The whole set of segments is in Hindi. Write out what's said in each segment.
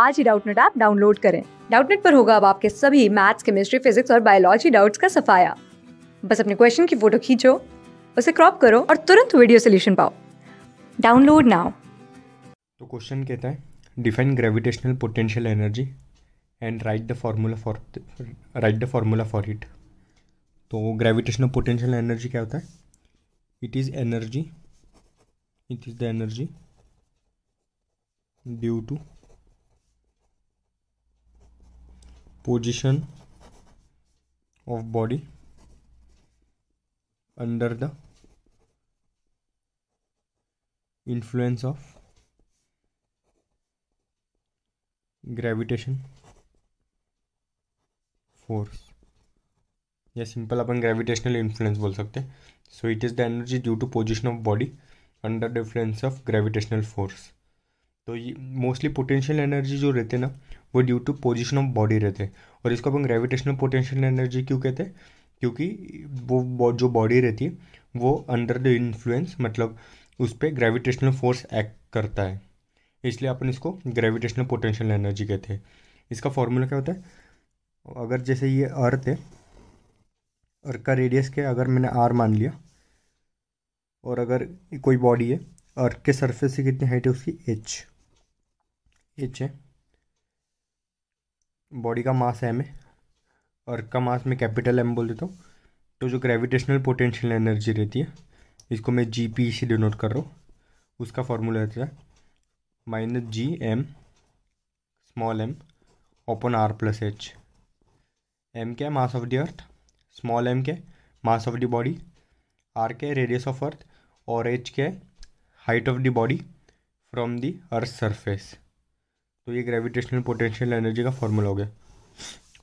आज ही डाउटनेट ऐप डाउनलोड करें डाउटनेट पर होगा अब आपके सभी मैथ्स केमिस्ट्री फिजिक्स और बायोलॉजी डाउट्स का सफाया बस अपने क्वेश्चन की फोटो खींचो उसे क्रॉप करो और तुरंत वीडियो सोल्यूशन पाओ डाउनलोड नाउ तो क्वेश्चन कहता है define gravitational potential energy and write the formula for write the formula for it तो ग्रेविटेशनल पोटेंशियल एनर्जी क्या होता है it is energy it is the energy due to position of body under the influence of gravitation force या सिंपल अपन ग्रेविटेशनल इन्फ्लुएंस बोल सकते हैं so it is the energy due to position of body under the influence of gravitational force तो ये मोस्टली पोटेंशियल एनर्जी जो रहते हैं ना वो due to position of body रहते हैं और इसको अपन ग्रेविटेशनल पोटेंशियल एनर्जी क्यों कहते हैं क्योंकि वो जो बॉडी रहती है वो अंडर द इन्फ्लुएंस मतलब उस पर ग्रेविटेशनल फोर्स एक्ट करता है इसलिए अपन इसको ग्रेविटेशनल पोटेंशियल एनर्जी कहते हैं इसका फॉर्मूला क्या होता है अगर जैसे ये अर्थ है अर्थ का रेडियस क्या अगर मैंने आर मान लिया और अगर कोई बॉडी है अर्थ के सरफेस से कितनी हाइट है उसकी एच एच है बॉडी का मास है अर्थ और का मास में कैपिटल एम बोल देता हूँ तो जो ग्रेविटेशनल पोटेंशियल एनर्जी रहती है इसको मैं जी पी e से डिनोट कर रहा हूँ उसका फार्मूला रहता है minus G M small M open R plus H M क्या है mass of the earth small M क्या है mass of the body R क्या है रेडियस ऑफ अर्थ और एच क्या है height of the body from the earth surface तो ये ग्रेविटेशनल पोटेंशियल एनर्जी का फॉर्मूला हो गया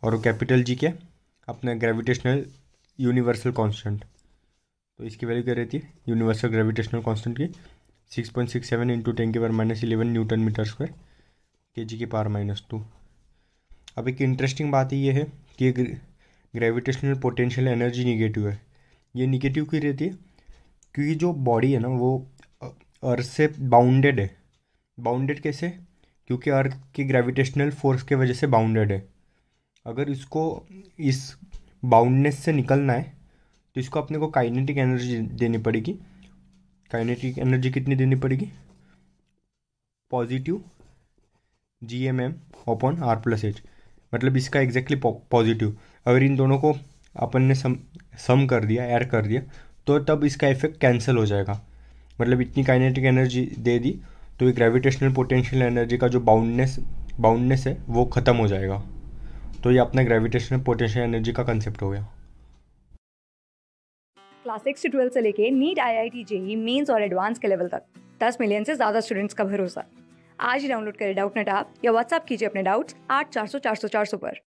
और वो कैपिटल जी क्या अपना ग्रेविटेशनल यूनिवर्सल कांस्टेंट तो इसकी वैल्यू क्या रहती है यूनिवर्सल ग्रेविटेशनल कांस्टेंट की six point six seven into ten के पार minus eleven newton meter square K G के पार माइनस टू अब एक इंटरेस्टिंग बात ये है कि ग्रेविटेशनल पोटेंशियल एनर्जी निगेटिव है ये निगेटिव क्यों रहती है क्योंकि जो बॉडी है ना वो अर्थ से बाउंडेड है बाउंडेड कैसे क्योंकि अर्थ की ग्रेविटेशनल फोर्स के वजह से बाउंडेड है अगर इसको इस बाउंडनेस से निकलना है तो इसको अपने को काइनेटिक एनर्जी देनी पड़ेगी काइनेटिक एनर्जी कितनी देनी पड़ेगी positive G M M open R plus H मतलब इसका एग्जैक्टली पॉजिटिव अगर इन दोनों को अपन ने सम सम कर दिया ऐड कर दिया तो तब इसका इफेक्ट कैंसिल हो जाएगा मतलब इतनी काइनेटिक एनर्जी दे दी तो ये ग्रेविटेशनल पोटेंशियल एनर्जी का जो बाउंडनेस बाउंडनेस है वो ख़त्म हो जाएगा तो ये अपना ग्रेविटेशनल पोटेंशियल एनर्जी का कंसेप्ट हो गया क्लास सिक्स से ट्वेल्थ से लेके NEET I I T JEE mains और एडवांस के लेवल तक दस मिलियन से ज़्यादा स्टूडेंट्स का भरोसा आज ही डाउनलोड करें डाउट नेट आप या व्हाट्सअप कीजिए अपने डाउट्स आठ चार सौ चार सौ चार सौ पर